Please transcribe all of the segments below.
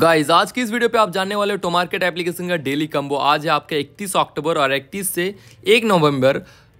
guys आज की इस वीडियो पे आप जानने वाले टोमार्केट टो मार्केट एप्लीकेशन का डेली कम्बो आज है आपका 31 अक्टूबर और 31 से 1 नवंबर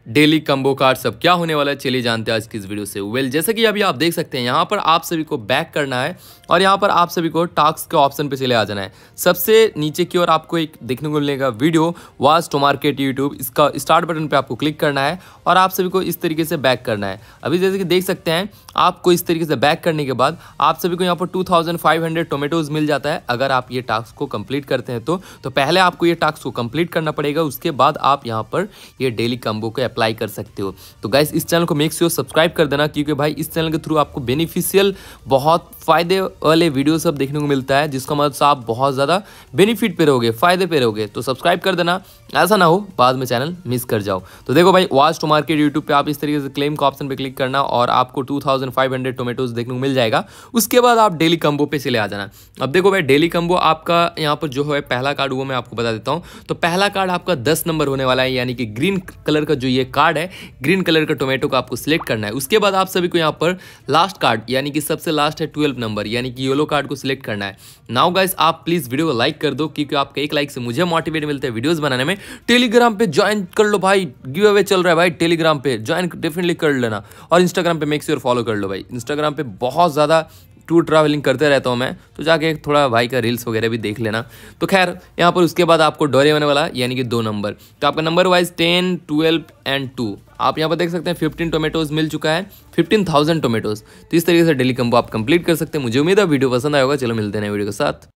डेली कम्बो कार्ड सब क्या होने वाला है चलिए जानते हैं आज की इस वीडियो से वेल well, जैसे कि अभी आप देख सकते हैं यहाँ पर आप सभी को बैक करना है और यहाँ पर आप सभी को टास्क के ऑप्शन पे चले आ जाना है सबसे नीचे की ओर आपको एक देखने को मिलेगा video was to market YouTube इसका स्टार्ट बटन पर आपको क्लिक करना है और आप सभी को इस तरीके से बैक करना है अभी जैसे कि देख सकते हैं आपको इस तरीके से बैक करने के बाद आप सभी को यहाँ पर टू थाउजेंड टोमेटोज मिल जाता है अगर आप ये टास्क को कंप्लीट करते हैं तो, तो पहले आपको ये टास्क को कंप्लीट करना पड़ेगा उसके बाद आप यहाँ पर ये डेली कम्बो को अप्लाई कर सकते हो तो गाइस इस चैनल को मेक श्योर सब्सक्राइब कर देना क्योंकि भाई इस चैनल के थ्रू आपको बेनिफिशियल बहुत फ़ायदे वाले वीडियो सब देखने को मिलता है जिसका मतलब तो आप बहुत ज़्यादा बेनिफिट पे रहोगे फ़ायदे पे रहोगे तो सब्सक्राइब कर देना ऐसा ना हो बाद में चैनल मिस कर जाओ तो देखो भाई वॉच टू मार्केट यूट्यूब पर आप इस तरीके से क्लेम का ऑप्शन पर क्लिक करना और आपको टू थाउजेंड देखने को मिल जाएगा उसके बाद आप डेली कम्बो पे चले आ जाना अब देखो भाई डेली कम्बो आपका यहाँ पर जो है पहला कार्ड वो मैं आपको बता देता हूँ तो पहला कार्ड आपका दस नंबर होने वाला है यानी कि ग्रीन कलर का जो ये ये कार्ड है ग्रीन कलर का टोमेटो को आपको सिलेक्ट करना है उसके बाद आप सभी को यहाँ पर लास्ट कार्ड यानी कि सबसे लास्ट है ट्वेल्व नंबर यानी कि येलो कार्ड को सिलेक्ट करना है नाउ गाइज आप प्लीज़ वीडियो को लाइक कर दो क्योंकि आपके एक लाइक से मुझे मोटिवेट मिलता है वीडियोज़ बनाने में टेलीग्राम पर ज्वाइन कर लो भाई गिव अवे चल रहा है भाई टेलीग्राम पर ज्वाइन डेफिनेटली कर लेना और इंस्टाग्राम पर मेक्स श्योर फॉलो कर लो भाई इंस्टाग्राम पर बहुत ज़्यादा टूर ट्रैवलिंग करते रहता हूँ मैं तो जाके थोड़ा भाई का रील्स वगैरह भी देख लेना तो खैर यहाँ पर उसके बाद आपको डोरे डोरेमन वाला यानी कि दो नंबर तो आपका number wise ten twelve and two आप यहाँ पर देख सकते हैं फिफ्टीन टोमेटोज़ मिल चुका है फिफ्टीन थाउजेंड टोमेटोज़ तो इस तरीके से डेली कम्बो आप कंप्लीट कर सकते हैं मुझे उम्मीद है वीडियो पसंद आएगा चलो मिलते हैं वीडियो के साथ